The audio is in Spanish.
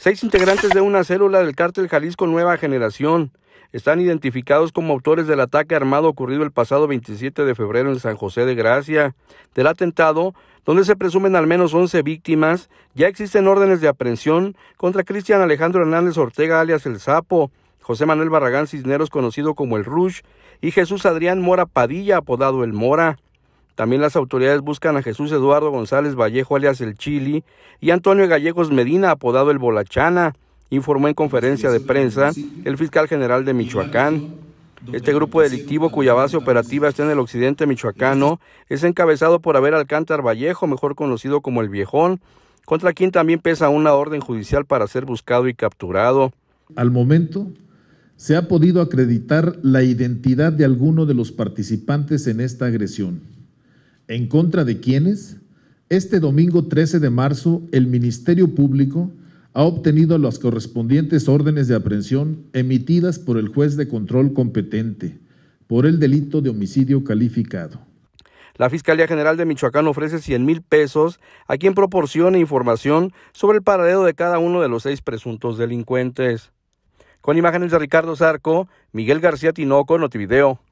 Seis integrantes de una célula del cártel Jalisco Nueva Generación están identificados como autores del ataque armado ocurrido el pasado 27 de febrero en San José de Gracia. Del atentado, donde se presumen al menos 11 víctimas, ya existen órdenes de aprehensión contra Cristian Alejandro Hernández Ortega, alias El Sapo, José Manuel Barragán Cisneros, conocido como El Rush, y Jesús Adrián Mora Padilla, apodado El Mora. También las autoridades buscan a Jesús Eduardo González Vallejo, alias El Chili, y Antonio Gallegos Medina, apodado El Bolachana, informó en conferencia de prensa el fiscal general de Michoacán. Este grupo delictivo, cuya base operativa está en el occidente michoacano, es encabezado por Abel Alcántar Vallejo, mejor conocido como El Viejón, contra quien también pesa una orden judicial para ser buscado y capturado. Al momento, se ha podido acreditar la identidad de alguno de los participantes en esta agresión. ¿En contra de quiénes? Este domingo 13 de marzo, el Ministerio Público ha obtenido las correspondientes órdenes de aprehensión emitidas por el juez de control competente por el delito de homicidio calificado. La Fiscalía General de Michoacán ofrece 100 mil pesos a quien proporcione información sobre el paradero de cada uno de los seis presuntos delincuentes. Con imágenes de Ricardo Zarco, Miguel García Tinoco, Notivideo.